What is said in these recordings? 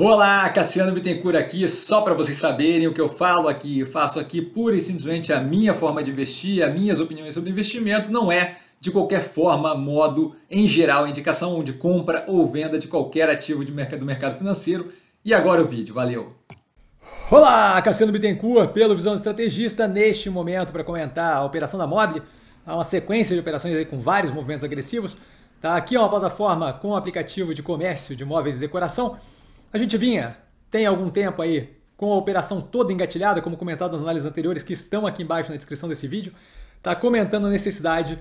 Olá, Cassiano Bittencourt aqui, só para vocês saberem o que eu falo aqui, eu faço aqui pura e simplesmente a minha forma de investir, as minhas opiniões sobre investimento, não é de qualquer forma, modo, em geral, indicação de compra ou venda de qualquer ativo de mercado, do mercado financeiro. E agora o vídeo, valeu! Olá, Cassiano Bittencourt, pelo Visão Estrategista, neste momento para comentar a operação da Mobile, uma sequência de operações aí com vários movimentos agressivos. Tá? Aqui é uma plataforma com aplicativo de comércio de móveis e decoração, a gente vinha, tem algum tempo aí, com a operação toda engatilhada, como comentado nas análises anteriores que estão aqui embaixo na descrição desse vídeo, está comentando a necessidade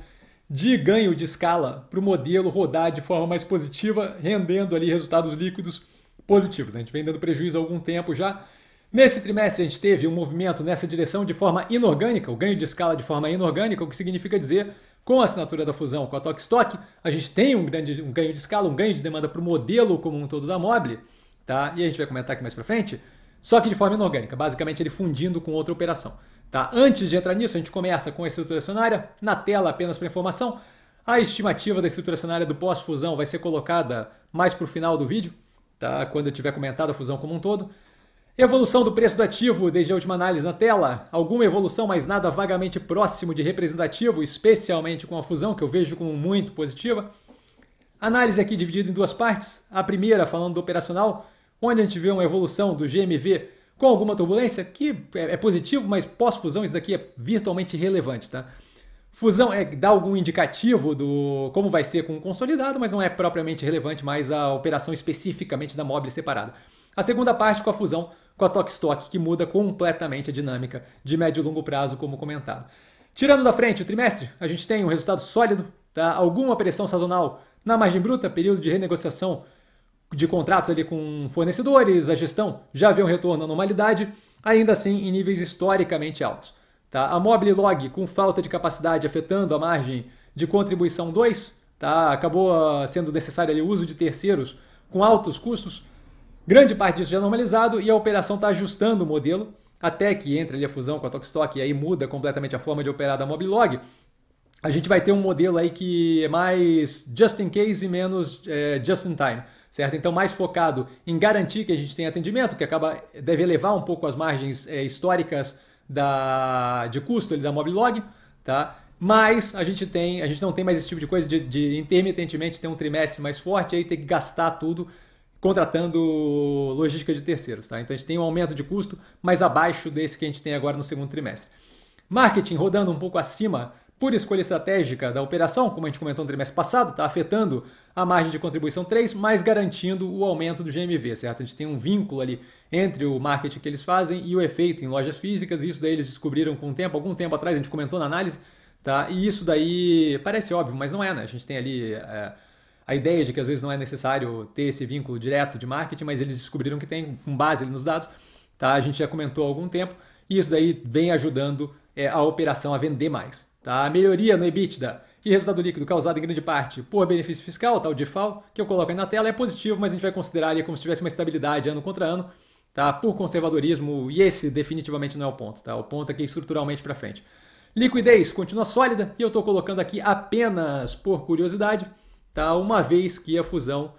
de ganho de escala para o modelo rodar de forma mais positiva, rendendo ali resultados líquidos positivos. A gente vem dando prejuízo há algum tempo já. Nesse trimestre a gente teve um movimento nessa direção de forma inorgânica, o ganho de escala de forma inorgânica, o que significa dizer, com a assinatura da fusão com a Tokstok, a gente tem um, grande, um ganho de escala, um ganho de demanda para o modelo como um todo da Mobile, tá? E a gente vai comentar aqui mais para frente, só que de forma inorgânica, basicamente ele fundindo com outra operação, tá? Antes de entrar nisso, a gente começa com a estrutura acionária, na tela apenas para informação. A estimativa da estrutura acionária do pós-fusão vai ser colocada mais para o final do vídeo, tá? Quando eu tiver comentado a fusão como um todo. Evolução do preço do ativo desde a última análise na tela. Alguma evolução, mas nada vagamente próximo de representativo, especialmente com a fusão, que eu vejo como muito positiva. Análise aqui dividida em duas partes. A primeira falando do operacional, onde a gente vê uma evolução do GMV com alguma turbulência, que é, é positivo, mas pós-fusão isso daqui é virtualmente irrelevante, tá? Fusão é, dá algum indicativo do como vai ser com o consolidado, mas não é propriamente relevante mais a operação especificamente da mobile separada. A segunda parte com a fusão com a Stock que muda completamente a dinâmica de médio e longo prazo, como comentado. Tirando da frente o trimestre, a gente tem um resultado sólido, tá? alguma pressão sazonal na margem bruta, período de renegociação de contratos ali com fornecedores, a gestão já vê um retorno à normalidade, ainda assim em níveis historicamente altos. Tá? A Mobile Log com falta de capacidade afetando a margem de contribuição 2, tá? acabou ah, sendo necessário ali, o uso de terceiros com altos custos, grande parte disso já normalizado e a operação está ajustando o modelo, até que entre ali a fusão com a Tokstok e aí muda completamente a forma de operar da Mobile Log, a gente vai ter um modelo aí que é mais just in case e menos é, just in time certo? Então, mais focado em garantir que a gente tenha atendimento, que acaba deve elevar um pouco as margens é, históricas da, de custo ali, da Moblog, tá? Mas a gente tem, a gente não tem mais esse tipo de coisa de, de intermitentemente ter um trimestre mais forte e aí ter que gastar tudo contratando logística de terceiros, tá? Então a gente tem um aumento de custo mais abaixo desse que a gente tem agora no segundo trimestre. Marketing rodando um pouco acima por escolha estratégica da operação, como a gente comentou no trimestre passado, está afetando a margem de contribuição 3, mas garantindo o aumento do GMV, certo? A gente tem um vínculo ali entre o marketing que eles fazem e o efeito em lojas físicas, e isso daí eles descobriram com o tempo, algum tempo atrás, a gente comentou na análise, tá? E isso daí parece óbvio, mas não é, né? A gente tem ali é, a ideia de que às vezes não é necessário ter esse vínculo direto de marketing, mas eles descobriram que tem, com base nos dados, tá? A gente já comentou há algum tempo, e isso daí vem ajudando é, a operação a vender mais. Tá? A melhoria no EBITDA e resultado líquido causado em grande parte por benefício fiscal, tal tá? DIFAL, que eu coloco aí na tela, é positivo, mas a gente vai considerar ali como se tivesse uma estabilidade ano contra ano, tá? por conservadorismo, e esse definitivamente não é o ponto. Tá? O ponto aqui é, é estruturalmente para frente. Liquidez continua sólida e eu estou colocando aqui apenas por curiosidade, tá? uma vez que a fusão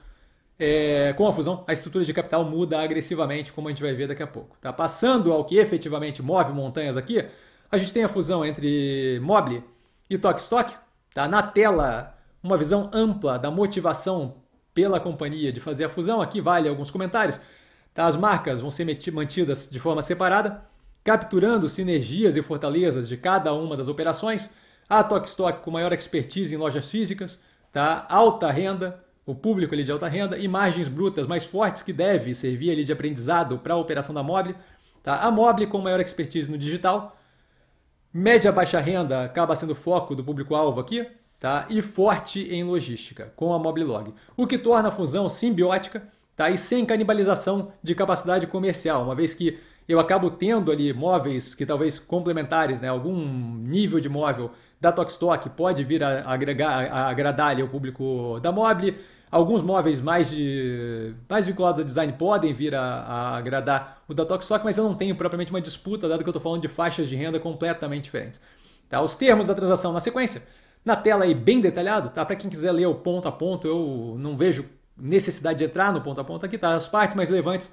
é, com a fusão, a estrutura de capital muda agressivamente, como a gente vai ver daqui a pouco. Tá? Passando ao que efetivamente move montanhas aqui, a gente tem a fusão entre Mobile e Tokstok, tá? Na tela, uma visão ampla da motivação pela companhia de fazer a fusão. Aqui vale alguns comentários. Tá? As marcas vão ser mantidas de forma separada, capturando sinergias e fortalezas de cada uma das operações. A Tokstok com maior expertise em lojas físicas, tá? alta renda, o público ali de alta renda e margens brutas mais fortes que deve servir ali de aprendizado para a operação da Mobile. Tá? A Mobile com maior expertise no digital, Média baixa renda acaba sendo foco do público-alvo aqui, tá? E forte em logística, com a Moblog. O que torna a fusão simbiótica, tá? E sem canibalização de capacidade comercial, uma vez que eu acabo tendo ali móveis que talvez complementares, né? Algum nível de móvel da Tokstok pode vir a, agregar, a agradar ali, o público da Mobile. Alguns móveis mais, de, mais vinculados a design podem vir a, a agradar o da Tokstok, mas eu não tenho propriamente uma disputa, dado que eu estou falando de faixas de renda completamente diferentes. Tá? Os termos da transação na sequência, na tela aí bem detalhado, tá? para quem quiser ler o ponto a ponto, eu não vejo necessidade de entrar no ponto a ponto aqui, tá? as partes mais relevantes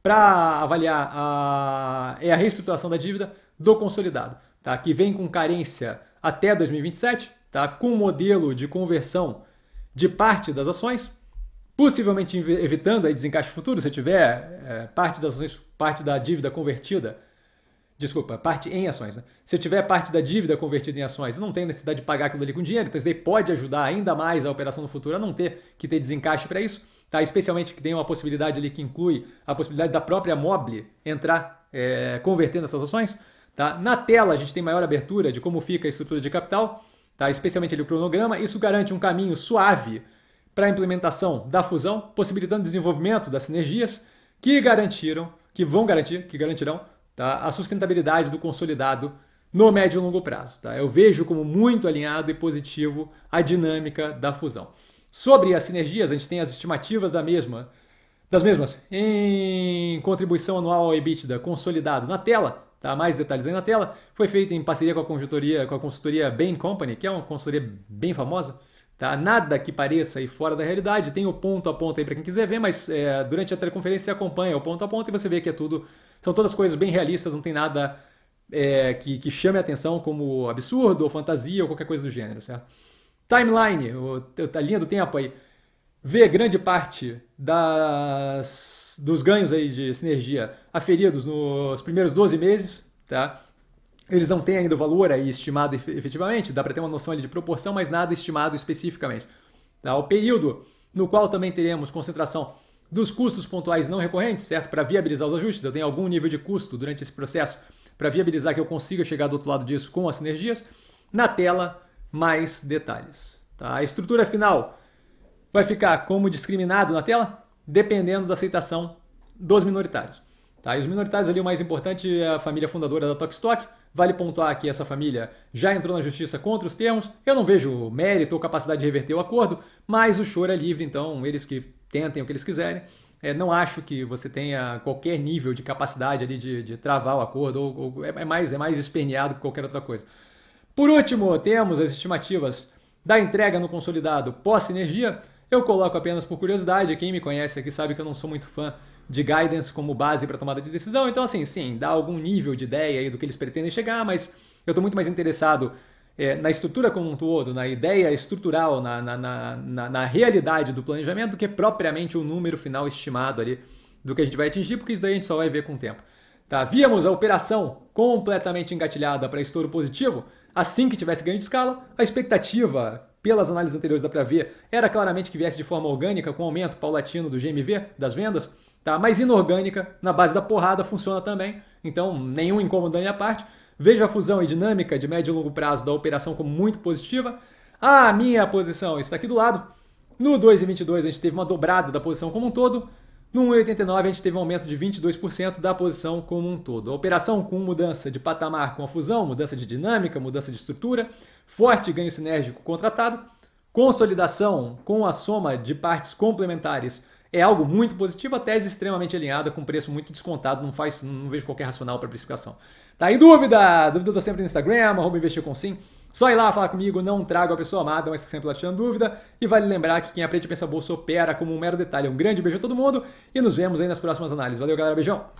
para avaliar a, é a reestruturação da dívida do consolidado, tá? que vem com carência até 2027, tá? com um modelo de conversão de parte das ações, possivelmente evitando aí desencaixe futuro, se tiver é, parte das ações, parte da dívida convertida, desculpa, parte em ações, né? Se tiver parte da dívida convertida em ações, não tem necessidade de pagar aquilo ali com dinheiro, então isso daí pode ajudar ainda mais a operação no futuro a não ter que ter desencaixe para isso, tá? Especialmente que tem uma possibilidade ali que inclui a possibilidade da própria Mobile entrar é, convertendo essas ações. Tá? Na tela, a gente tem maior abertura de como fica a estrutura de capital, tá? especialmente ali o cronograma. Isso garante um caminho suave para a implementação da fusão, possibilitando o desenvolvimento das sinergias que garantiram, que vão garantir, que garantirão tá? a sustentabilidade do consolidado no médio e longo prazo. Tá? Eu vejo como muito alinhado e positivo a dinâmica da fusão. Sobre as sinergias, a gente tem as estimativas da mesma, das mesmas em contribuição anual ao EBITDA consolidado na tela Tá? Mais detalhes aí na tela. Foi feito em parceria com a consultoria, com a consultoria Bain Company, que é uma consultoria bem famosa. Tá? Nada que pareça aí fora da realidade. Tem o ponto a ponto aí para quem quiser ver, mas é, durante a teleconferência você acompanha o ponto a ponto e você vê que é tudo. São todas coisas bem realistas, não tem nada é, que, que chame a atenção como absurdo ou fantasia ou qualquer coisa do gênero, certo? Timeline, a linha do tempo aí vê grande parte das, dos ganhos aí de sinergia aferidos nos primeiros 12 meses, tá? Eles não têm ainda o valor aí estimado efetivamente, dá para ter uma noção ali de proporção, mas nada estimado especificamente. Tá? O período no qual também teremos concentração dos custos pontuais não recorrentes, certo? Para viabilizar os ajustes, eu tenho algum nível de custo durante esse processo para viabilizar que eu consiga chegar do outro lado disso com as sinergias. Na tela, mais detalhes. Tá? A estrutura final vai ficar como discriminado na tela, dependendo da aceitação dos minoritários. Tá? E os minoritários ali, o mais importante é a família fundadora da Tokstok. Vale pontuar que essa família já entrou na justiça contra os termos. Eu não vejo mérito ou capacidade de reverter o acordo, mas o choro é livre, então eles que tentem o que eles quiserem. É, não acho que você tenha qualquer nível de capacidade ali de, de travar o acordo, ou, ou, é, é mais, é mais esperneado que qualquer outra coisa. Por último, temos as estimativas da entrega no consolidado pós-sinergia. Eu coloco apenas por curiosidade, quem me conhece aqui sabe que eu não sou muito fã de guidance como base para tomada de decisão. Então, assim, sim, dá algum nível de ideia aí do que eles pretendem chegar, mas eu estou muito mais interessado é, na estrutura como um todo, na ideia estrutural, na, na, na, na, realidade do planejamento, do que propriamente o número final estimado ali do que a gente vai atingir, porque isso daí a gente só vai ver com o tempo. Tá? Víamos a operação completamente engatilhada para estouro positivo, assim que tivesse ganho de escala, a expectativa pelas análises anteriores da ver era claramente que viesse de forma orgânica, com aumento paulatino do GMV, das vendas, Tá? Mas inorgânica, na base da porrada, funciona também. Então, nenhum incômodo da minha parte. Vejo a fusão e dinâmica de médio e longo prazo da operação como muito positiva. A minha posição está aqui do lado. No 2,22 a gente teve uma dobrada da posição como um todo. No 1,89 a gente teve um aumento de 22% da posição como um todo. A operação com mudança de patamar com a fusão, mudança de dinâmica, mudança de estrutura, forte ganho sinérgico contratado, consolidação com a soma de partes complementares é algo muito positivo, a tese é extremamente alinhada, com preço muito descontado, não faz, não vejo qualquer racional para precificação. Tá em dúvida? Dúvida eu tô sempre no Instagram, arroba investir com sim. Só ir lá falar comigo, não trago a pessoa amada, mas sempre lá tirando dúvida. E vale lembrar que quem aprende a pensar bolsa opera como um mero detalhe. Um grande beijo a todo mundo e nos vemos aí nas próximas análises. Valeu, galera. Beijão!